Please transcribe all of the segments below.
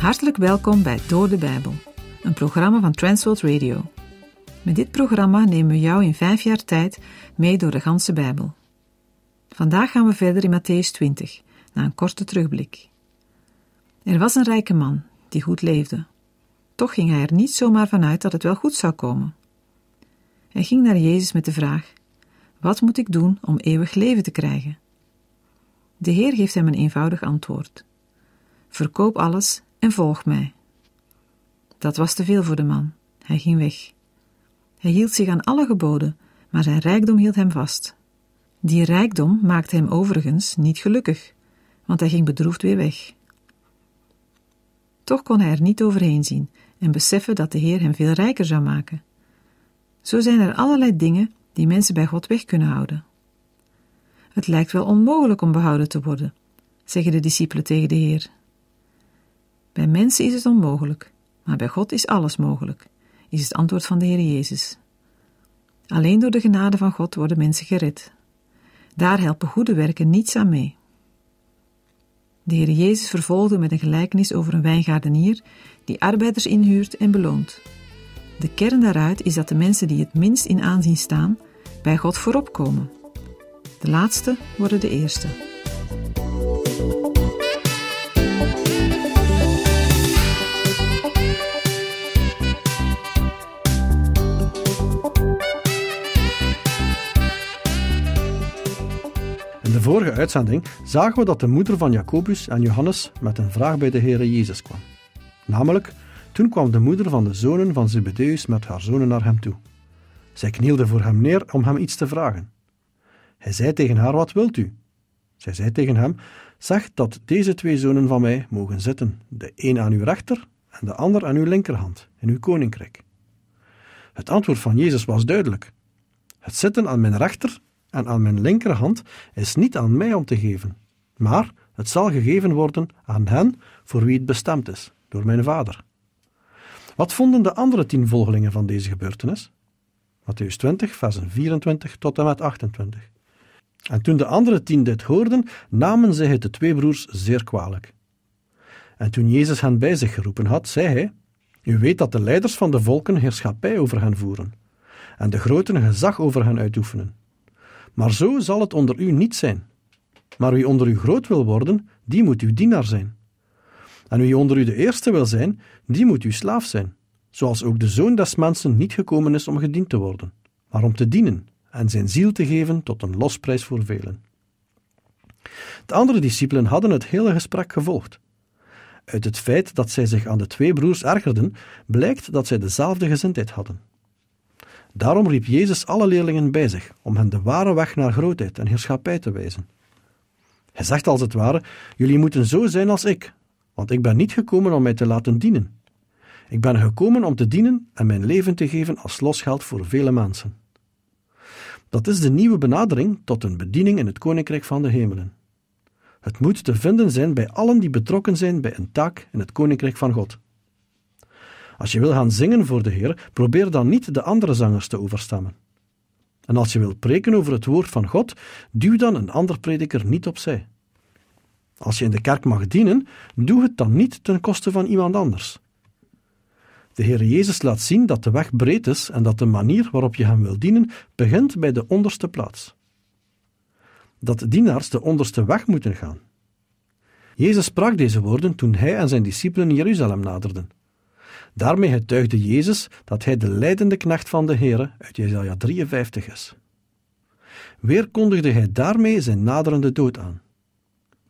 Hartelijk welkom bij Door de Bijbel, een programma van Transworld Radio. Met dit programma nemen we jou in vijf jaar tijd mee door de ganse Bijbel. Vandaag gaan we verder in Matthäus 20, na een korte terugblik. Er was een rijke man die goed leefde. Toch ging hij er niet zomaar van uit dat het wel goed zou komen. Hij ging naar Jezus met de vraag: Wat moet ik doen om eeuwig leven te krijgen? De Heer geeft hem een eenvoudig antwoord: Verkoop alles en volg mij. Dat was te veel voor de man. Hij ging weg. Hij hield zich aan alle geboden, maar zijn rijkdom hield hem vast. Die rijkdom maakte hem overigens niet gelukkig, want hij ging bedroefd weer weg. Toch kon hij er niet overheen zien en beseffen dat de Heer hem veel rijker zou maken. Zo zijn er allerlei dingen die mensen bij God weg kunnen houden. Het lijkt wel onmogelijk om behouden te worden, zeggen de discipelen tegen de Heer. Bij mensen is het onmogelijk, maar bij God is alles mogelijk, is het antwoord van de Heer Jezus. Alleen door de genade van God worden mensen gered. Daar helpen goede werken niets aan mee. De Heer Jezus vervolgde met een gelijkenis over een wijngaardenier die arbeiders inhuurt en beloont. De kern daaruit is dat de mensen die het minst in aanzien staan, bij God voorop komen. De laatste worden de eerste. vorige uitzending zagen we dat de moeder van Jacobus en Johannes met een vraag bij de Heere Jezus kwam. Namelijk, toen kwam de moeder van de zonen van Zebedeus met haar zonen naar hem toe. Zij knielde voor hem neer om hem iets te vragen. Hij zei tegen haar: Wat wilt u? Zij zei tegen hem: Zeg dat deze twee zonen van mij mogen zitten, de een aan uw rechter en de ander aan uw linkerhand, in uw koninkrijk. Het antwoord van Jezus was duidelijk: Het zitten aan mijn rechter en aan mijn linkerhand is niet aan mij om te geven, maar het zal gegeven worden aan hen voor wie het bestemd is, door mijn vader. Wat vonden de andere tien volgelingen van deze gebeurtenis? Matthäus 20, versen 24 tot en met 28. En toen de andere tien dit hoorden, namen zij het de twee broers zeer kwalijk. En toen Jezus hen bij zich geroepen had, zei hij: U weet dat de leiders van de volken heerschappij over hen voeren, en de groten gezag over hen uitoefenen. Maar zo zal het onder u niet zijn. Maar wie onder u groot wil worden, die moet uw dienaar zijn. En wie onder u de eerste wil zijn, die moet uw slaaf zijn. Zoals ook de zoon des mensen niet gekomen is om gediend te worden, maar om te dienen en zijn ziel te geven tot een losprijs voor velen. De andere discipelen hadden het hele gesprek gevolgd. Uit het feit dat zij zich aan de twee broers ergerden, blijkt dat zij dezelfde gezindheid hadden. Daarom riep Jezus alle leerlingen bij zich, om hen de ware weg naar grootheid en heerschappij te wijzen. Hij zegt als het ware: Jullie moeten zo zijn als ik, want ik ben niet gekomen om mij te laten dienen. Ik ben gekomen om te dienen en mijn leven te geven als losgeld voor vele mensen. Dat is de nieuwe benadering tot een bediening in het Koninkrijk van de Hemelen. Het moet te vinden zijn bij allen die betrokken zijn bij een taak in het Koninkrijk van God. Als je wil gaan zingen voor de Heer, probeer dan niet de andere zangers te overstemmen. En als je wil preken over het woord van God, duw dan een ander prediker niet opzij. Als je in de kerk mag dienen, doe het dan niet ten koste van iemand anders. De Heer Jezus laat zien dat de weg breed is en dat de manier waarop je Hem wil dienen begint bij de onderste plaats. Dat dienaars de onderste weg moeten gaan. Jezus sprak deze woorden toen Hij en zijn discipelen Jeruzalem naderden. Daarmee getuigde Jezus dat hij de leidende knecht van de Heer uit Jesaja 53 is. Weer kondigde hij daarmee zijn naderende dood aan.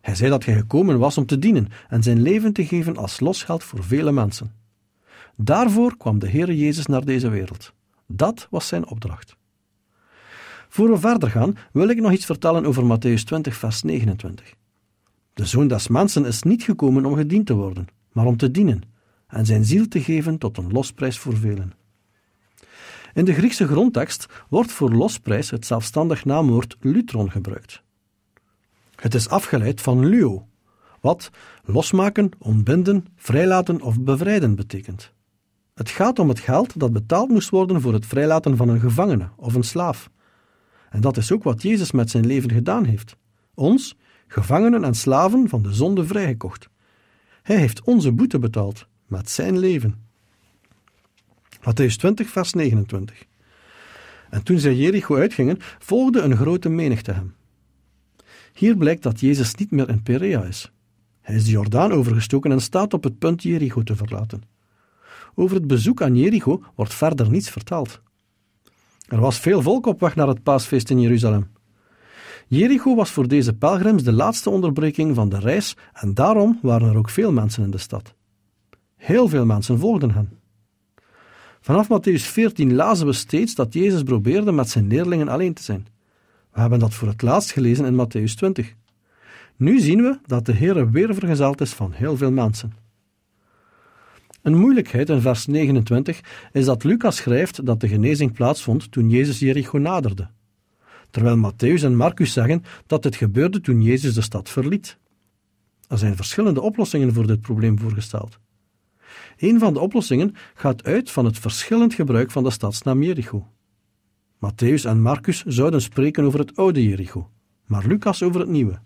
Hij zei dat hij gekomen was om te dienen en zijn leven te geven als losgeld voor vele mensen. Daarvoor kwam de Heer Jezus naar deze wereld. Dat was zijn opdracht. Voor we verder gaan, wil ik nog iets vertellen over Matthäus 20, vers 29. De zoon des mensen is niet gekomen om gediend te worden, maar om te dienen en zijn ziel te geven tot een losprijs voor velen. In de Griekse grondtekst wordt voor losprijs het zelfstandig naamwoord lutron gebruikt. Het is afgeleid van luo, wat losmaken, ontbinden, vrijlaten of bevrijden betekent. Het gaat om het geld dat betaald moest worden voor het vrijlaten van een gevangene of een slaaf. En dat is ook wat Jezus met zijn leven gedaan heeft. Ons, gevangenen en slaven van de zonde vrijgekocht. Hij heeft onze boete betaald met zijn leven. Matthäus 20, vers 29. En toen zij Jericho uitgingen, volgde een grote menigte hem. Hier blijkt dat Jezus niet meer in Perea is. Hij is de Jordaan overgestoken en staat op het punt Jericho te verlaten. Over het bezoek aan Jericho wordt verder niets verteld. Er was veel volk op weg naar het paasfeest in Jeruzalem. Jericho was voor deze pelgrims de laatste onderbreking van de reis en daarom waren er ook veel mensen in de stad. Heel veel mensen volgden hen. Vanaf Matthäus 14 lazen we steeds dat Jezus probeerde met zijn leerlingen alleen te zijn. We hebben dat voor het laatst gelezen in Matthäus 20. Nu zien we dat de Heer weer vergezeld is van heel veel mensen. Een moeilijkheid in vers 29 is dat Lucas schrijft dat de genezing plaatsvond toen Jezus Jericho naderde, terwijl Matthäus en Marcus zeggen dat dit gebeurde toen Jezus de stad verliet. Er zijn verschillende oplossingen voor dit probleem voorgesteld. Een van de oplossingen gaat uit van het verschillend gebruik van de stadsnaam Jericho. Matthäus en Marcus zouden spreken over het oude Jericho, maar Lucas over het nieuwe.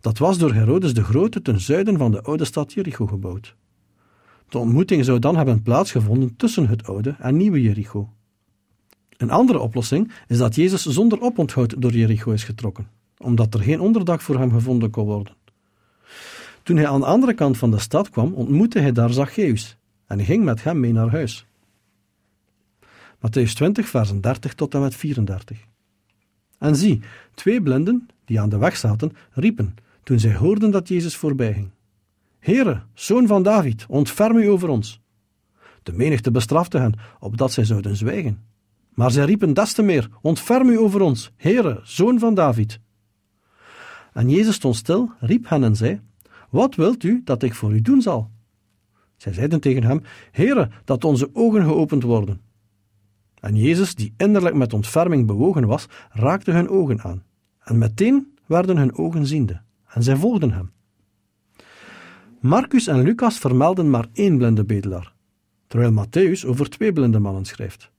Dat was door Herodes de Grote ten zuiden van de oude stad Jericho gebouwd. De ontmoeting zou dan hebben plaatsgevonden tussen het oude en nieuwe Jericho. Een andere oplossing is dat Jezus zonder oponthoud door Jericho is getrokken, omdat er geen onderdak voor hem gevonden kon worden. Toen hij aan de andere kant van de stad kwam, ontmoette hij daar Zacchaeus en ging met hem mee naar huis. Matthäus 20, versen 30 tot en met 34. En zie, twee blinden, die aan de weg zaten, riepen, toen zij hoorden dat Jezus voorbijging. Heere, zoon van David, ontferm u over ons. De menigte bestrafte hen, opdat zij zouden zwijgen. Maar zij riepen des te meer, ontferm u over ons, Heere, zoon van David. En Jezus stond stil, riep hen en zei, wat wilt u dat ik voor u doen zal? Zij zeiden tegen hem: Heere, dat onze ogen geopend worden. En Jezus, die innerlijk met ontferming bewogen was, raakte hun ogen aan. En meteen werden hun ogen ziende, en zij volgden hem. Marcus en Lucas vermelden maar één blinde bedelaar, terwijl Matthäus over twee blinde mannen schrijft.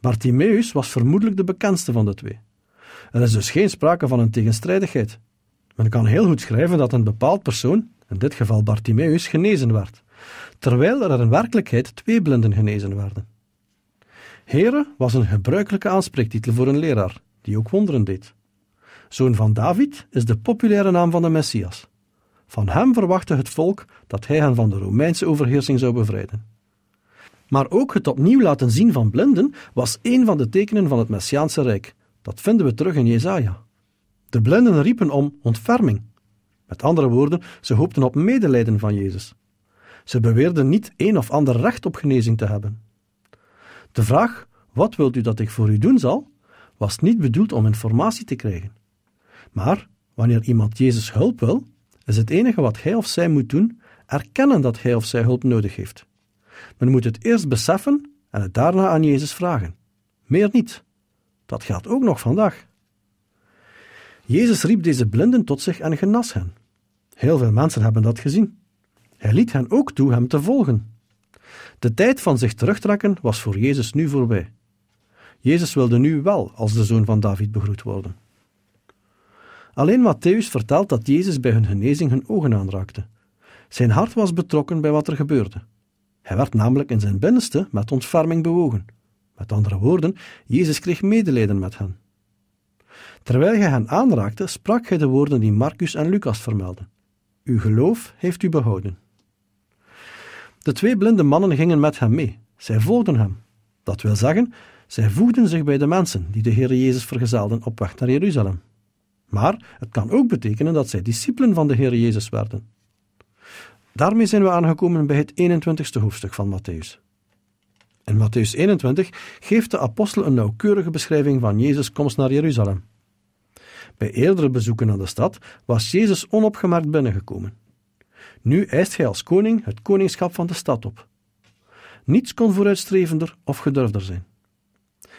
Bartimeus was vermoedelijk de bekendste van de twee. Er is dus geen sprake van een tegenstrijdigheid. Men kan heel goed schrijven dat een bepaald persoon, in dit geval Bartimeus, genezen werd, terwijl er in werkelijkheid twee blinden genezen werden. Here was een gebruikelijke aanspreektitel voor een leraar, die ook wonderen deed. Zoon van David is de populaire naam van de Messias. Van hem verwachtte het volk dat hij hen van de Romeinse overheersing zou bevrijden. Maar ook het opnieuw laten zien van blinden was een van de tekenen van het Messiaanse Rijk. Dat vinden we terug in Jezaja. De blinden riepen om ontferming. Met andere woorden, ze hoopten op medelijden van Jezus. Ze beweerden niet een of ander recht op genezing te hebben. De vraag: Wat wilt u dat ik voor u doen zal? was niet bedoeld om informatie te krijgen. Maar wanneer iemand Jezus hulp wil, is het enige wat hij of zij moet doen erkennen dat hij of zij hulp nodig heeft. Men moet het eerst beseffen en het daarna aan Jezus vragen. Meer niet. Dat gaat ook nog vandaag. Jezus riep deze blinden tot zich en genas hen. Heel veel mensen hebben dat gezien. Hij liet hen ook toe hem te volgen. De tijd van zich terugtrekken was voor Jezus nu voorbij. Jezus wilde nu wel als de zoon van David begroet worden. Alleen Matthäus vertelt dat Jezus bij hun genezing hun ogen aanraakte. Zijn hart was betrokken bij wat er gebeurde. Hij werd namelijk in zijn binnenste met ontferming bewogen. Met andere woorden, Jezus kreeg medelijden met hen. Terwijl hij hen aanraakte, sprak hij de woorden die Marcus en Lucas vermelden. Uw geloof heeft u behouden. De twee blinde mannen gingen met hem mee. Zij volgden hem. Dat wil zeggen, zij voegden zich bij de mensen die de Heer Jezus vergezelden op weg naar Jeruzalem. Maar het kan ook betekenen dat zij discipelen van de Heer Jezus werden. Daarmee zijn we aangekomen bij het 21ste hoofdstuk van Matthäus. In Matthäus 21 geeft de apostel een nauwkeurige beschrijving van Jezus' komst naar Jeruzalem. Bij eerdere bezoeken aan de stad was Jezus onopgemerkt binnengekomen. Nu eist hij als koning het koningschap van de stad op. Niets kon vooruitstrevender of gedurfder zijn.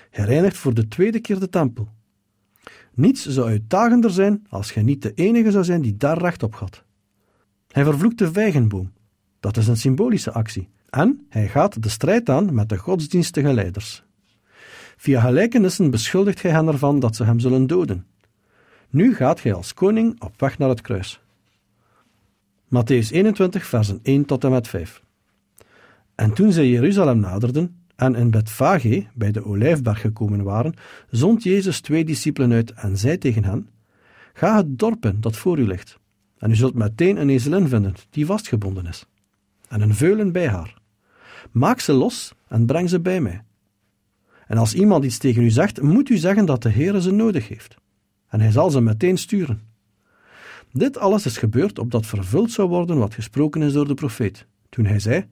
Hij reinigt voor de tweede keer de tempel. Niets zou uitdagender zijn als gij niet de enige zou zijn die daar recht op had. Hij vervloekt de vijgenboom. Dat is een symbolische actie. En hij gaat de strijd aan met de godsdienstige leiders. Via gelijkenissen beschuldigt hij hen ervan dat ze hem zullen doden. Nu gaat gij als koning op weg naar het kruis. Matthäus 21, versen 1 tot en met 5. En toen zij Jeruzalem naderden en in Betfage bij de Olijfberg gekomen waren, zond Jezus twee discipelen uit en zei tegen hen: Ga het dorp in dat voor u ligt, en u zult meteen een ezelin vinden die vastgebonden is, en een veulen bij haar. Maak ze los en breng ze bij mij. En als iemand iets tegen u zegt, moet u zeggen dat de Heer ze nodig heeft en hij zal ze meteen sturen. Dit alles is gebeurd opdat vervuld zou worden wat gesproken is door de profeet, toen hij zei: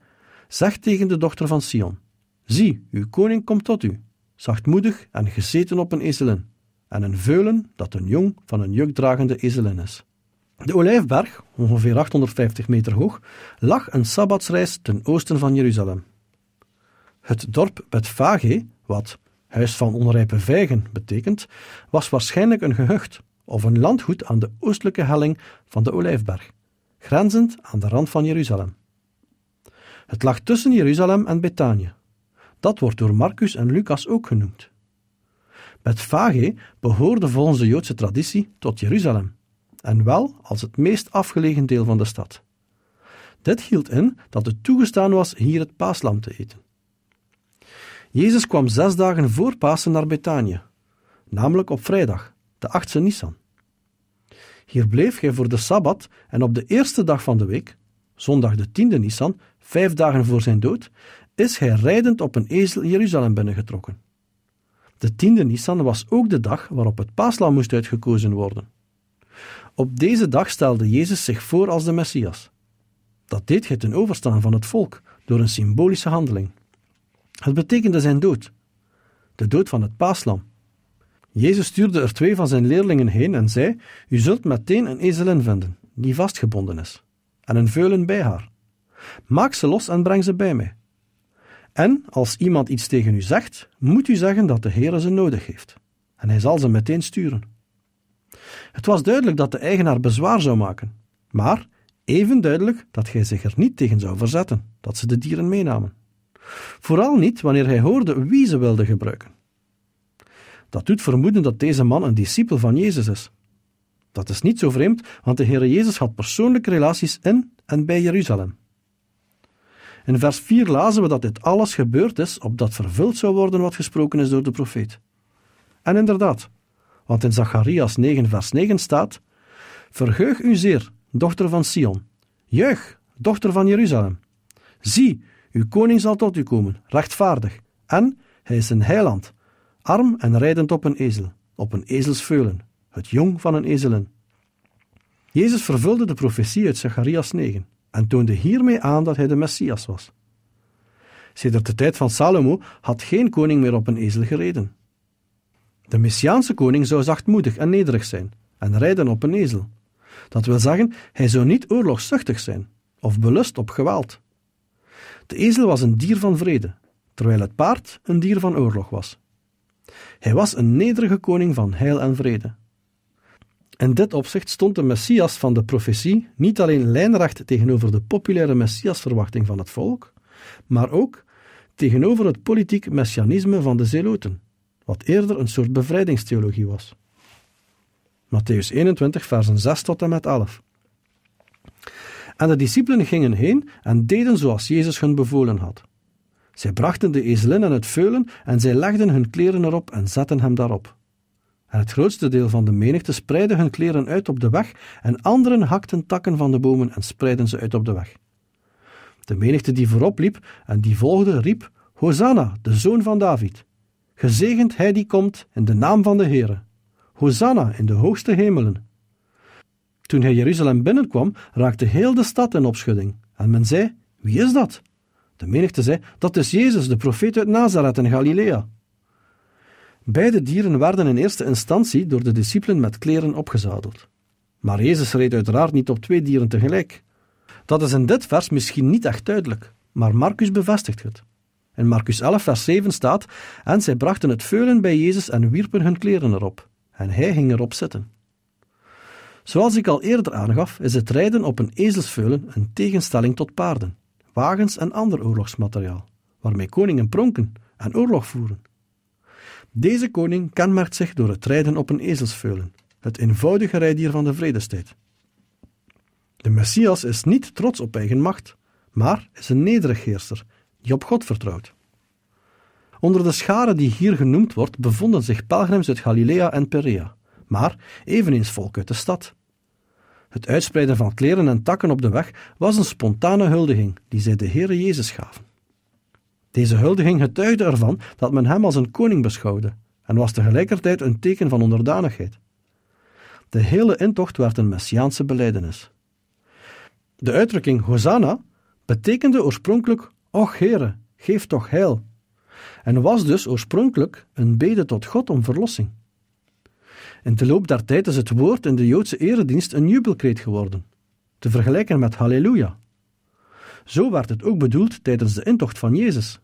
Zeg tegen de dochter van Sion: Zie, uw koning komt tot u, zachtmoedig en gezeten op een ezelin, en een veulen dat een jong van een jukdragende ezelin is. De Olijfberg, ongeveer 850 meter hoog, lag een sabbatsreis ten oosten van Jeruzalem. Het dorp Betfage, wat Huis van onrijpe vijgen betekent, was waarschijnlijk een gehucht of een landgoed aan de oostelijke helling van de Olijfberg, grenzend aan de rand van Jeruzalem. Het lag tussen Jeruzalem en Bethanië. Dat wordt door Marcus en Lucas ook genoemd. vage behoorde volgens de Joodse traditie tot Jeruzalem, en wel als het meest afgelegen deel van de stad. Dit hield in dat het toegestaan was hier het paaslam te eten. Jezus kwam zes dagen voor Pasen naar Bethanië, namelijk op vrijdag, de achtste Nissan. Hier bleef hij voor de Sabbat en op de eerste dag van de week, zondag de tiende Nissan, vijf dagen voor zijn dood, is hij rijdend op een ezel Jeruzalem binnengetrokken. De tiende Nissan was ook de dag waarop het paaslam moest uitgekozen worden. Op deze dag stelde Jezus zich voor als de Messias. Dat deed hij ten overstaan van het volk door een symbolische handeling. Het betekende zijn dood, de dood van het paaslam. Jezus stuurde er twee van zijn leerlingen heen en zei: U zult meteen een ezelin vinden, die vastgebonden is, en een veulen bij haar. Maak ze los en breng ze bij mij. En als iemand iets tegen u zegt, moet u zeggen dat de Heer ze nodig heeft, en hij zal ze meteen sturen. Het was duidelijk dat de eigenaar bezwaar zou maken, maar even duidelijk dat hij zich er niet tegen zou verzetten dat ze de dieren meenamen. Vooral niet wanneer hij hoorde wie ze wilde gebruiken. Dat doet vermoeden dat deze man een discipel van Jezus is. Dat is niet zo vreemd, want de Heer Jezus had persoonlijke relaties in en bij Jeruzalem. In vers 4 lazen we dat dit alles gebeurd is opdat vervuld zou worden wat gesproken is door de profeet. En inderdaad, want in Zacharias 9, vers 9 staat: Verheug u zeer, dochter van Sion. Juich, dochter van Jeruzalem. Zie, uw koning zal tot u komen, rechtvaardig, en hij is een heiland, arm en rijdend op een ezel, op een ezelsveulen, het jong van een ezelin. Jezus vervulde de profetie uit Zacharias 9 en toonde hiermee aan dat hij de Messias was. Sedert de tijd van Salomo had geen koning meer op een ezel gereden. De Messiaanse koning zou zachtmoedig en nederig zijn en rijden op een ezel. Dat wil zeggen, hij zou niet oorlogszuchtig zijn of belust op geweld. De ezel was een dier van vrede, terwijl het paard een dier van oorlog was. Hij was een nederige koning van heil en vrede. In dit opzicht stond de Messias van de profetie niet alleen lijnrecht tegenover de populaire Messiasverwachting van het volk, maar ook tegenover het politiek messianisme van de zeloten, wat eerder een soort bevrijdingstheologie was. Matthäus 21, versen 6 tot en met 11. En de discipelen gingen heen en deden zoals Jezus hun bevolen had. Zij brachten de ezelin en het veulen en zij legden hun kleren erop en zetten hem daarop. En het grootste deel van de menigte spreidde hun kleren uit op de weg en anderen hakten takken van de bomen en spreidden ze uit op de weg. De menigte die voorop liep en die volgde riep, Hosanna, de zoon van David. Gezegend hij die komt in de naam van de Heere. Hosanna in de hoogste hemelen. Toen hij Jeruzalem binnenkwam, raakte heel de stad in opschudding. En men zei: Wie is dat? De menigte zei: Dat is Jezus, de profeet uit Nazareth in Galilea. Beide dieren werden in eerste instantie door de discipelen met kleren opgezadeld. Maar Jezus reed uiteraard niet op twee dieren tegelijk. Dat is in dit vers misschien niet echt duidelijk, maar Marcus bevestigt het. In Marcus 11, vers 7 staat: En zij brachten het veulen bij Jezus en wierpen hun kleren erop. En hij ging erop zitten. Zoals ik al eerder aangaf, is het rijden op een ezelsveulen een tegenstelling tot paarden, wagens en ander oorlogsmateriaal, waarmee koningen pronken en oorlog voeren. Deze koning kenmerkt zich door het rijden op een ezelsveulen, het eenvoudige rijdier van de vredestijd. De Messias is niet trots op eigen macht, maar is een nederig heerser die op God vertrouwt. Onder de scharen die hier genoemd wordt bevonden zich pelgrims uit Galilea en Perea, maar eveneens volk uit de stad. Het uitspreiden van kleren en takken op de weg was een spontane huldiging die zij de Heere Jezus gaven. Deze huldiging getuigde ervan dat men hem als een koning beschouwde en was tegelijkertijd een teken van onderdanigheid. De hele intocht werd een messiaanse beleidenis. De uitdrukking Hosanna betekende oorspronkelijk Och Heere, geef toch heil, en was dus oorspronkelijk een bede tot God om verlossing. In de loop der tijd is het woord in de Joodse eredienst een jubelkreet geworden, te vergelijken met Halleluja. Zo werd het ook bedoeld tijdens de intocht van Jezus.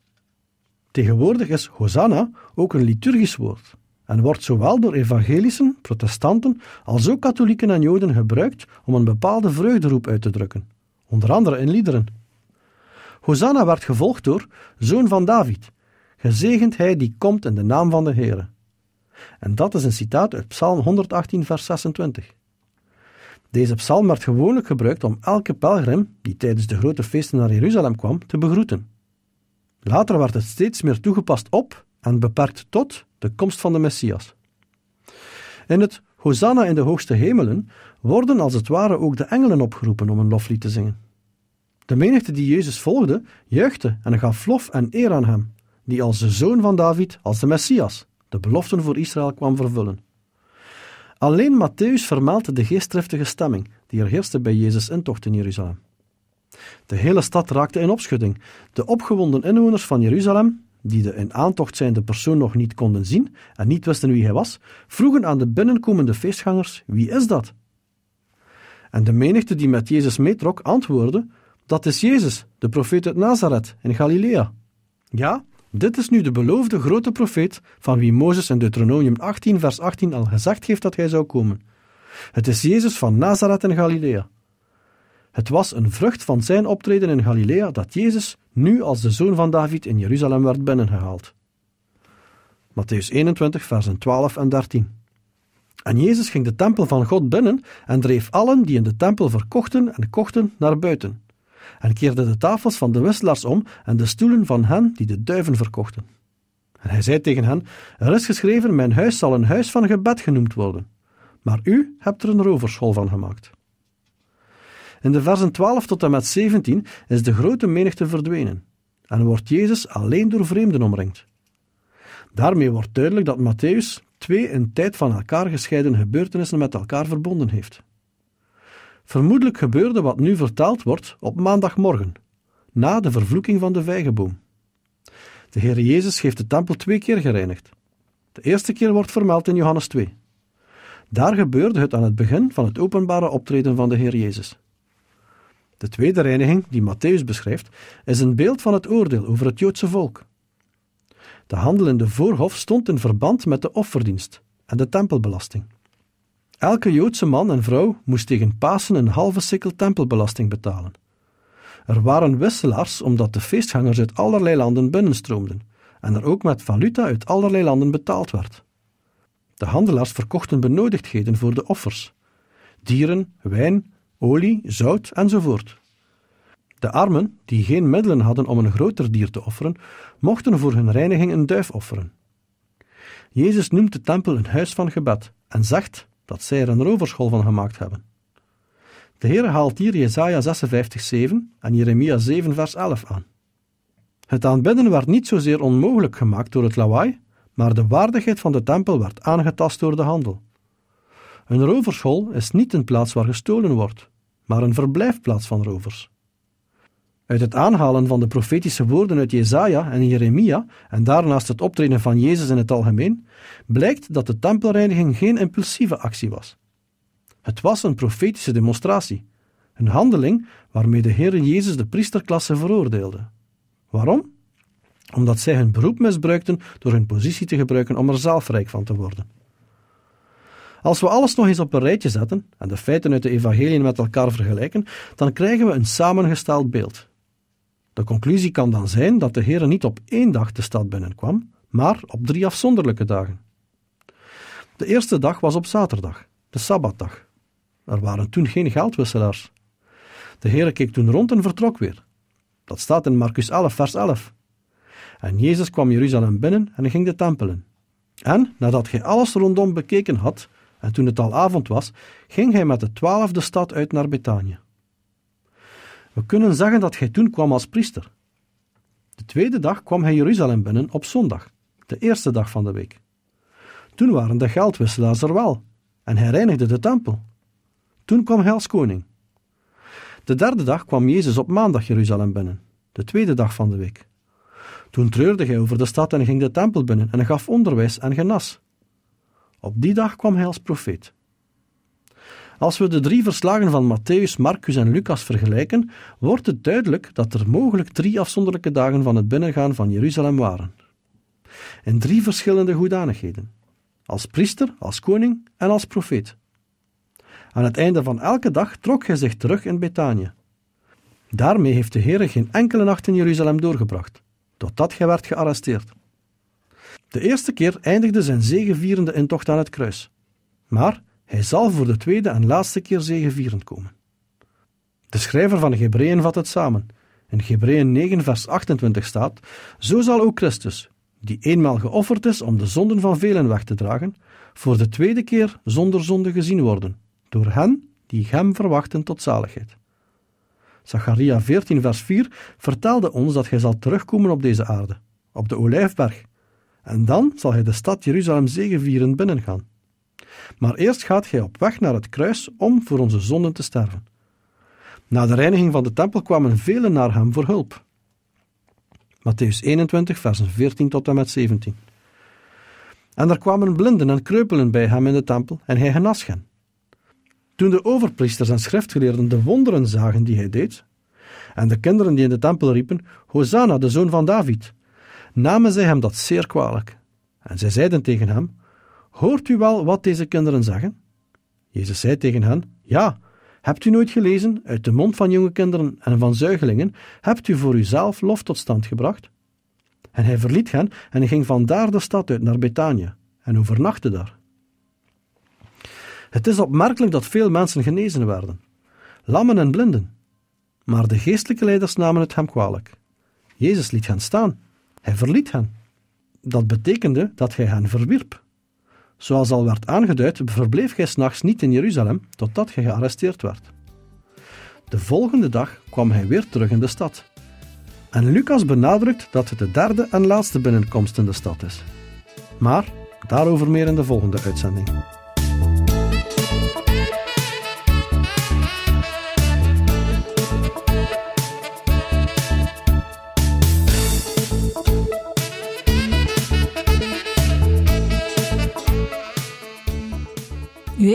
Tegenwoordig is Hosanna ook een liturgisch woord en wordt zowel door evangelischen, protestanten als ook katholieken en joden gebruikt om een bepaalde vreugderoep uit te drukken, onder andere in liederen. Hosanna werd gevolgd door Zoon van David, gezegend hij die komt in de naam van de Heere. En dat is een citaat uit Psalm 118, vers 26. Deze psalm werd gewoonlijk gebruikt om elke pelgrim die tijdens de grote feesten naar Jeruzalem kwam te begroeten. Later werd het steeds meer toegepast op en beperkt tot de komst van de Messias. In het Hosanna in de hoogste hemelen worden als het ware ook de engelen opgeroepen om een loflied te zingen. De menigte die Jezus volgde, juichte en gaf lof en eer aan hem, die als de zoon van David, als de Messias, de beloften voor Israël kwam vervullen. Alleen Matthäus vermeldt de geestdriftige stemming die er heerste bij Jezus' intocht in Jeruzalem. De hele stad raakte in opschudding. De opgewonden inwoners van Jeruzalem, die de in aantocht zijnde persoon nog niet konden zien en niet wisten wie hij was, vroegen aan de binnenkomende feestgangers: Wie is dat? En de menigte die met Jezus meetrok antwoordde: Dat is Jezus, de profeet uit Nazareth in Galilea. Ja, dit is nu de beloofde grote profeet van wie Mozes in Deuteronomium 18, vers 18 al gezegd heeft dat hij zou komen. Het is Jezus van Nazareth in Galilea. Het was een vrucht van zijn optreden in Galilea dat Jezus nu als de zoon van David in Jeruzalem werd binnengehaald. Matthäus 21, versen 12 en 13. En Jezus ging de tempel van God binnen en dreef allen die in de tempel verkochten en kochten naar buiten en keerde de tafels van de wisselaars om en de stoelen van hen die de duiven verkochten. En hij zei tegen hen: Er is geschreven: Mijn huis zal een huis van gebed genoemd worden. Maar u hebt er een roverschool van gemaakt. In de versen 12 tot en met 17 is de grote menigte verdwenen en wordt Jezus alleen door vreemden omringd. Daarmee wordt duidelijk dat Matthäus twee in tijd van elkaar gescheiden gebeurtenissen met elkaar verbonden heeft. Vermoedelijk gebeurde wat nu vertaald wordt op maandagmorgen, na de vervloeking van de vijgenboom. De Heer Jezus heeft de tempel twee keer gereinigd. De eerste keer wordt vermeld in Johannes 2. Daar gebeurde het aan het begin van het openbare optreden van de Heer Jezus. De tweede reiniging, die Matthäus beschrijft, is een beeld van het oordeel over het Joodse volk. De handel in de voorhof stond in verband met de offerdienst en de tempelbelasting. Elke Joodse man en vrouw moest tegen Pasen een halve sikkel tempelbelasting betalen. Er waren wisselaars omdat de feestgangers uit allerlei landen binnenstroomden en er ook met valuta uit allerlei landen betaald werd. De handelaars verkochten benodigdheden voor de offers: dieren, wijn, olie, zout enzovoort. De armen, die geen middelen hadden om een groter dier te offeren, mochten voor hun reiniging een duif offeren. Jezus noemt de tempel een huis van gebed en zegt dat zij er een roverschool van gemaakt hebben. De Heer haalt hier Jesaja 56, 7 en Jeremia 7, vers 11 aan. Het aanbidden werd niet zozeer onmogelijk gemaakt door het lawaai, maar de waardigheid van de tempel werd aangetast door de handel. Een roverschool is niet een plaats waar gestolen wordt, maar een verblijfplaats van rovers. Uit het aanhalen van de profetische woorden uit Jezaja en Jeremia en daarnaast het optreden van Jezus in het algemeen, blijkt dat de tempelreiniging geen impulsieve actie was. Het was een profetische demonstratie, een handeling waarmee de Heer Jezus de priesterklasse veroordeelde. Waarom? Omdat zij hun beroep misbruikten door hun positie te gebruiken om er zelfrijk van te worden. Als we alles nog eens op een rijtje zetten en de feiten uit de evangeliën met elkaar vergelijken, dan krijgen we een samengesteld beeld. De conclusie kan dan zijn dat de Heer niet op één dag de stad binnenkwam, maar op drie afzonderlijke dagen. De eerste dag was op zaterdag, de Sabbatdag. Er waren toen geen geldwisselaars. De heren keek toen rond en vertrok weer. Dat staat in Marcus 11, vers 11. En Jezus kwam Jeruzalem binnen en ging de tempelen. En nadat hij alles rondom bekeken had, en toen het al avond was, ging hij met de twaalfde stad uit naar Betanië. We kunnen zeggen dat hij toen kwam als priester. De tweede dag kwam hij Jeruzalem binnen op zondag, de eerste dag van de week. Toen waren de geldwisselaars er wel en hij reinigde de tempel. Toen kwam hij als koning. De derde dag kwam Jezus op maandag Jeruzalem binnen, de tweede dag van de week. Toen treurde hij over de stad en ging de tempel binnen en gaf onderwijs en genas. Op die dag kwam hij als profeet. Als we de drie verslagen van Matthäus, Marcus en Lucas vergelijken, wordt het duidelijk dat er mogelijk drie afzonderlijke dagen van het binnengaan van Jeruzalem waren. In drie verschillende hoedanigheden: als priester, als koning en als profeet. Aan het einde van elke dag trok hij zich terug in Betanië. Daarmee heeft de Heer geen enkele nacht in Jeruzalem doorgebracht, totdat hij werd gearresteerd. De eerste keer eindigde zijn zegevierende intocht aan het kruis. Maar hij zal voor de tweede en laatste keer zegevierend komen. De schrijver van Hebreeën vat het samen. In Hebreeën 9, vers 28 staat: Zo zal ook Christus, die eenmaal geofferd is om de zonden van velen weg te dragen, voor de tweede keer zonder zonde gezien worden, door hen die hem verwachten tot zaligheid. Zacharia 14, vers 4 vertelde ons dat hij zal terugkomen op deze aarde, op de olijfberg, en dan zal hij de stad Jeruzalem zegevierend binnengaan. Maar eerst gaat gij op weg naar het kruis om voor onze zonden te sterven. Na de reiniging van de tempel kwamen velen naar hem voor hulp. Matthäus 21, versen 14 tot en met 17. En er kwamen blinden en kreupelen bij hem in de tempel, en hij genas hen. Toen de overpriesters en schriftgeleerden de wonderen zagen die hij deed, en de kinderen die in de tempel riepen, Hosanna, de zoon van David, namen zij hem dat zeer kwalijk. En zij zeiden tegen hem, Hoort u wel wat deze kinderen zeggen? Jezus zei tegen hen: Ja, hebt u nooit gelezen uit de mond van jonge kinderen en van zuigelingen, hebt u voor uzelf lof tot stand gebracht? En hij verliet hen en ging vandaar de stad uit naar Bethanië en overnachtte daar. Het is opmerkelijk dat veel mensen genezen werden, lammen en blinden. Maar de geestelijke leiders namen het hem kwalijk. Jezus liet hen staan. Hij verliet hen. Dat betekende dat hij hen verwierp. Zoals al werd aangeduid, verbleef gij s'nachts niet in Jeruzalem totdat gij gearresteerd werd. De volgende dag kwam hij weer terug in de stad. En Lucas benadrukt dat het de derde en laatste binnenkomst in de stad is. Maar daarover meer in de volgende uitzending.